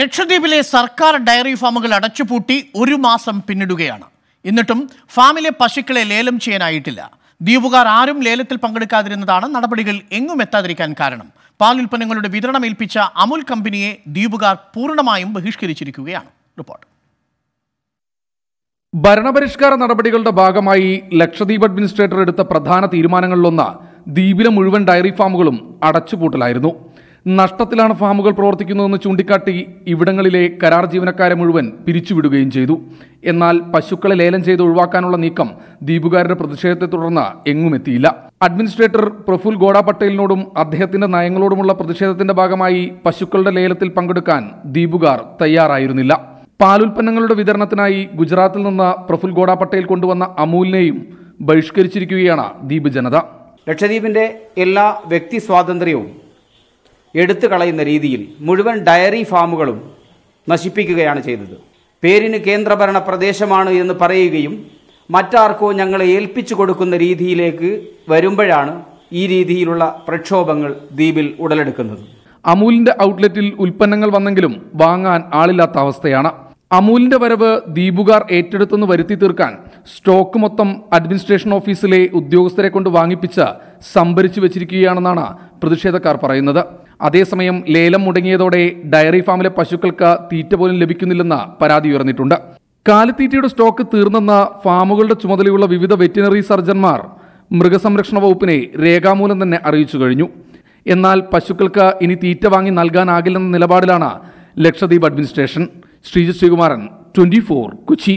ലക്ഷദ്വീപിലെ സർക്കാർ ഡയറി ഫാമുകൾ അടച്ചുപൂട്ടി ഒരു മാസം പിന്നിടുകയാണ് എന്നിട്ടും ഫാമിലെ പശുക്കളെ ലേലം ചെയ്യാനായിട്ടില്ല ദ്വീപുകാർ ആരും ലേലത്തിൽ പങ്കെടുക്കാതിരുന്നതാണ് നടപടികൾ എങ്ങും എത്താതിരിക്കാൻ കാരണം പാൽ ഉൽപ്പന്നങ്ങളുടെ വിതരണം ഏൽപ്പിച്ച അമുൽ കമ്പനിയെ ദ്വീപുകാർ പൂർണ്ണമായും ബഹിഷ്കരിച്ചിരിക്കുകയാണ് റിപ്പോർട്ട് ഭരണപരിഷ്കാര നടപടികളുടെ ഭാഗമായി ലക്ഷദ്വീപ് അഡ്മിനിസ്ട്രേറ്റർ എടുത്ത പ്രധാന തീരുമാനങ്ങളിലൊന്ന് ദ്വീപിലെ മുഴുവൻ ഡയറി ഫാമുകളും അടച്ചുപൂട്ടലായിരുന്നു നഷ്ടത്തിലാണ് ഫാമുകൾ പ്രവർത്തിക്കുന്നതെന്ന് ചൂണ്ടിക്കാട്ടി ഇവിടങ്ങളിലെ കരാർ ജീവനക്കാരെ മുഴുവൻ പിരിച്ചുവിടുകയും ചെയ്തു എന്നാൽ പശുക്കളെ ലേലം ചെയ്ത് ഒഴിവാക്കാനുള്ള നീക്കം ദ്വീപുകാരുടെ പ്രതിഷേധത്തെ തുടർന്ന് എങ്ങുമെത്തിയില്ല അഡ്മിനിസ്ട്രേറ്റർ പ്രഫുൽ ഗോഡ പട്ടേലിനോടും അദ്ദേഹത്തിന്റെ നയങ്ങളോടുമുള്ള പ്രതിഷേധത്തിന്റെ ഭാഗമായി പശുക്കളുടെ ലേലത്തിൽ പങ്കെടുക്കാൻ ദ്വീപുകാർ തയ്യാറായിരുന്നില്ല പാലുൽപ്പന്നങ്ങളുടെ വിതരണത്തിനായി ഗുജറാത്തിൽ നിന്ന് പ്രഫുൽ ഗോഡ പട്ടേൽ കൊണ്ടുവന്ന അമൂലിനെയും ബഹിഷ്കരിച്ചിരിക്കുകയാണ് ദ്വീപ് ജനത ലക്ഷദ്വീപിന്റെ എല്ലാ വ്യക്തി സ്വാതന്ത്ര്യവും എടുത്തു കളയുന്ന രീതിയിൽ മുഴുവൻ ഡയറി ഫാമുകളും നശിപ്പിക്കുകയാണ് ചെയ്തത് പേരിന് കേന്ദ്രഭരണ പ്രദേശമാണ് എന്ന് പറയുകയും മറ്റാർക്കോ ഞങ്ങളെ ഏൽപ്പിച്ചു കൊടുക്കുന്ന രീതിയിലേക്ക് വരുമ്പോഴാണ് ഈ രീതിയിലുള്ള പ്രക്ഷോഭങ്ങൾ ദ്വീപിൽ ഉടലെടുക്കുന്നത് അമൂലിന്റെ ഔട്ട്ലെറ്റിൽ ഉൽപ്പന്നങ്ങൾ വന്നെങ്കിലും വാങ്ങാൻ ആളില്ലാത്ത അവസ്ഥയാണ് അമൂലിന്റെ വരവ് ദ്വീപുകാർ ഏറ്റെടുത്തെന്ന് വരുത്തി തീർക്കാൻ സ്റ്റോക്ക് മൊത്തം അഡ്മിനിസ്ട്രേഷൻ ഓഫീസിലെ ഉദ്യോഗസ്ഥരെ കൊണ്ട് വാങ്ങിപ്പിച്ച് സംഭരിച്ചു വെച്ചിരിക്കുകയാണെന്നാണ് പ്രതിഷേധക്കാർ പറയുന്നത് അതേസമയം ലേലം മുടങ്ങിയതോടെ ഡയറി ഫാമിലെ പശുക്കൾക്ക് തീറ്റ പോലും ലഭിക്കുന്നില്ലെന്ന പരാതി ഉയർന്നിട്ടുണ്ട് കാലിത്തീറ്റയുടെ സ്റ്റോക്ക് തീർന്നെന്ന ഫാമുകളുടെ ചുമതലയുള്ള വിവിധ വെറ്റിനറി സർജന്മാർ മൃഗസംരക്ഷണ വകുപ്പിനെ രേഖാമൂലം തന്നെ അറിയിച്ചു കഴിഞ്ഞു എന്നാൽ പശുക്കൾക്ക് ഇനി തീറ്റ വാങ്ങി നൽകാനാകില്ലെന്ന നിലപാടിലാണ് ലക്ഷദ്വീപ് അഡ്മിനിസ്ട്രേഷൻ ശ്രീജിത് ശ്രീകുമാരൻ ട്വന്റി കൊച്ചി